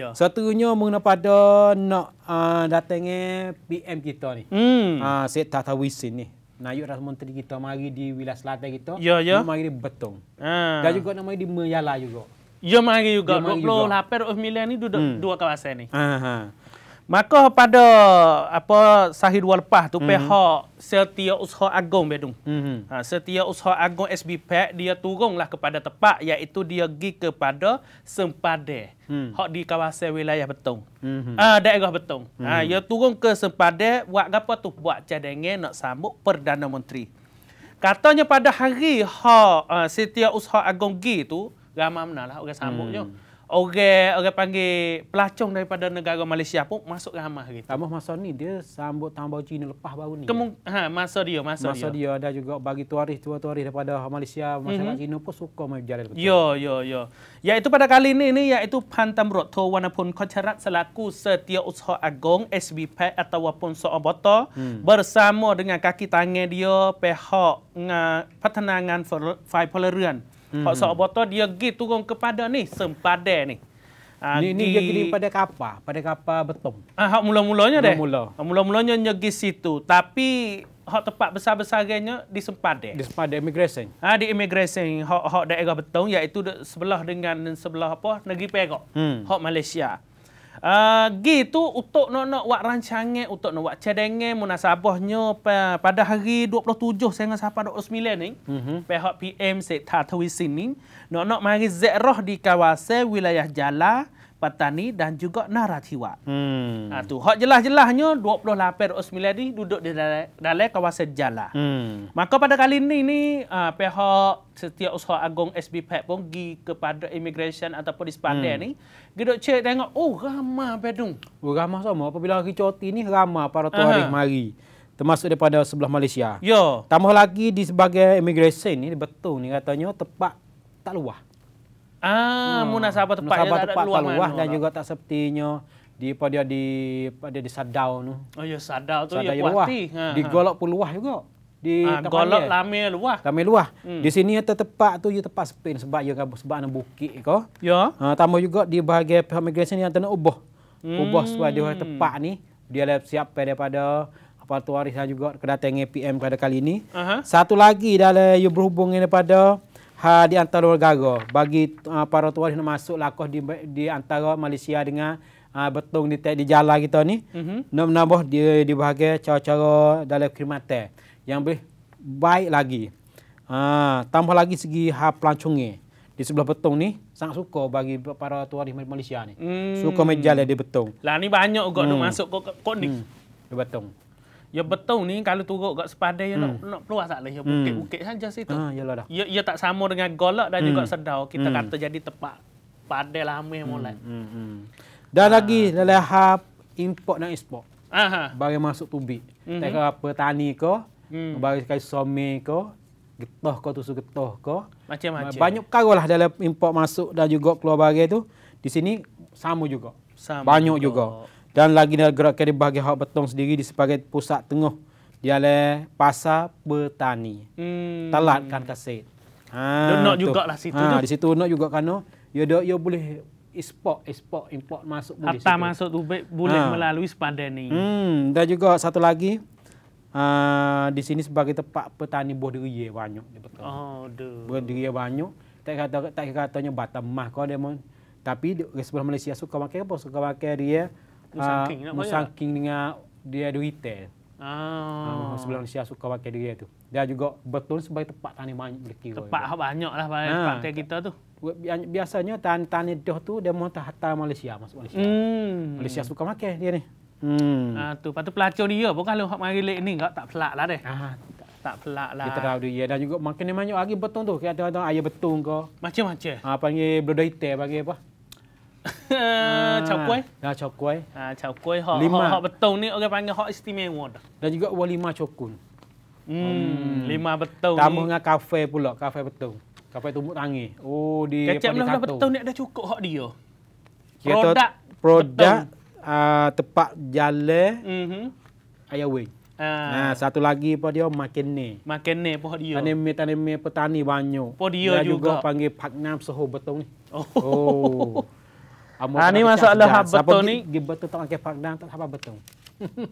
Yeah. Satunya mengenai pada nak uh, datangnya PM kita ni. Hmm. Uh, ah, Syed Tata Wisin ni. Nayuk Rasa Menteri kita mari di wilayah selatan kita. Ya, yeah, ya. Yeah. Mari di Betong. Ah. Ha. Dan juga nak mari di Melayu juga. Ya, mari juga. 28 milen ni duduk hmm. dua kawasan ni. Aha. Uh ha. Maka pada apa sahih dua lepas tu mm -hmm. pihak Setia Usaha Agong Bedung. Mm -hmm. ha, Setia Usaha Agong SB Pack dia turunlah kepada tempat iaitu dia pergi kepada Sempade. Mm -hmm. Hak di kawasan wilayah Betong Mm -hmm. Ah, ha, daerah Betung. Mm -hmm. ha, dia turun ke Sempade buat apa tu? Buat cadangan nak sambut Perdana Menteri. Katanya pada hari hak uh, Setia Usaha Agong gi tu ramai menalah orang sambutnya. Mm -hmm orang orang panggil pelacong daripada negara Malaysia pun masuk ke Hamas gitu. Tambah masa ni dia sambut tambah Cina lepas baru ni. Kemung, ha, masa dia, masa, masa dia. dia ada juga bagi tuaris tuaris daripada Malaysia, masyarakat mm -hmm. Cina pun suka main berjalan betul. Yo yo ya Iaitu pada kali ini, ini iaitu Pan Tamrot Tho Wanapun Kocarat selaku Setiausaha Agong SBP atau Wapun Soobota hmm. bersama dengan kaki tangan dia pihak pertenangan Fai Polerian. Hmm. Hmm. Pak hmm. Sabato dia pergi turun kepada ni sempada ni. Ha, ni, ah, dia pergi pada kapal, pada kapal betul. Ah, hak mula-mulanya deh. Mula-mula. Ah, mula-mulanya dia pergi situ, tapi hak tempat besar-besarnya di sempada. Di sempada immigration. Ah, ha, di immigration hak hak daerah betul iaitu sebelah dengan sebelah apa? Negeri Perak. Hmm. Hak Malaysia. Ah, gi tu untuk nak nak buat rancangan untuk nak buat cadangan munasabahnya pa, pada hari 27 sehingga sampai 29 ni mm-hmm. pihak PM Sekta Tawisin ni nak nak mari zekrah di kawasan wilayah Jala petani dan juga narasiwa. Hmm. Ah tu, hak jelas-jelasnya 28/9 ni duduk di dalam, dalam kawasan Jala. Hmm. Maka pada kali ini ni uh, pihak setia usaha agong SB Pak pun pergi kepada immigration ataupun di hmm. ni, gedok cek tengok, oh ramai pedung. Oh ramai sama apabila hari cuti ni ramai para tuan hari mari. Termasuk daripada sebelah Malaysia. Yo. Tambah lagi di sebagai immigration ni betul ni katanya tepat tak luah. Ah, hmm. munasabah tepat munasabah ya, tak ada luah dan juga tak sepertinya di dia di dia di sadau tu. Oh ya sadau tu ya, sadau ya luah. Ha, di ha. golok pun luah juga. Di ha, golok lami luah. Lami luah. Hmm. Di sini ya tepat tu ya tepat sepin sebab ya sebab ada bukit ko. Ya. Ha, tambah juga di bahagian pihak migrasi ni yang tanah ubah. Hmm. Ubah sebab dia tepat ni dia lah siap daripada apa tu arisan juga kedatangan PM pada kali ini. Uh -huh. Satu lagi dalam ya berhubung daripada ha di antara negara bagi uh, para tuan nak masuk lakah di di antara Malaysia dengan uh, betung di di jalan kita ni mm-hmm. nak menambah di di bahagian cara-cara dalam krimate yang lebih baik lagi uh, tambah lagi segi ha pelancongnya di sebelah betung ni sangat suka bagi para tuan di Malaysia ni mm. suka menjalan di betung lah ni banyak juga hmm. nak masuk kok kok ni hmm. di betung Ya betul ni kalau turut kat sepadan ya nak hmm. nak keluar tak leh ya bukit-bukit hmm. saja situ. Ha ah, iyalah dah. Ya, ya tak sama dengan golak dan juga hmm. sedau kita hmm. kata jadi tepat. padai lama lah, yang hmm, mulai. Hmm. Dan ah. lagi dalam hal import dan ekspor. Aha. Bagi masuk tubik. Mm -hmm. Tak apa tani ko, hmm. bagi sekali somi ko. getah ke tusuk getah ke. Macam-macam. Banyak perkara lah dalam import masuk dan juga keluar bagi tu. Di sini sama juga. Banyak juga dan lagi dalam gerakan di bahagian hak betong sendiri di sebagai pusat tengah dia oleh pasar petani. Hmm. Telat kan kasih. Ha, dia juga lah situ ha, tu. Di situ nak juga kerana ya, dia, dia, ya dia boleh export, export, import masuk boleh. Atas masuk tu boleh ha. melalui sepandai ni. Hmm. Dan juga satu lagi, Uh, di sini sebagai tempat petani buah diri banyak di betul. Oh, aduh. Buah diri banyak. Tak kata tak katanya batam mah kau demo. Tapi di sebelah Malaysia suka makan apa? Suka makan dia musangking uh, dengan dia duite Ah. Uh, ah, sebelum Malaysia suka pakai dia tu. Dia juga betul sebagai tempat tanah banyak berdiri. Tempat juga. banyak lah pada uh, tempat kita tu. Biasanya tan tanah dah tu dia mahu tak hantar Malaysia masuk Malaysia. Hmm. Malaysia suka pakai dia ni. Hmm. Ah uh, tu patu pelacur dia pun kalau hak mari lek ni lah ah. tak pelak lah dia. Ah. Tak pelak lah. Kita tahu dia ya. dan juga makin banyak lagi betul tu. Kita tahu ayah betul ke. Macam-macam. Ah uh, panggil bloodite panggil apa? Chow kuih. Ya, chow kuih. Chow kuih. Lima. Hak betul ni orang panggil hak istimewa. Dan juga walima cokun. Hmm, lima betul ni. Tambah dengan kafe pula, kafe betul. Kafe tumbuk tangi. Oh, di Kecap Kacap lah betul ni ada cukup hak dia. Produk. Produk. Uh, tepat jale mm ayah wing. Uh. Nah, satu lagi apa dia makin ni. Makin ni apa dia? Tanimi tanimi petani banyak. Apa dia, juga. juga panggil Pak Nam Soho betul ni. Oh. oh. Ha ni masalah hab betul ni. Gib betul tak pakai pakdang tak apa betul.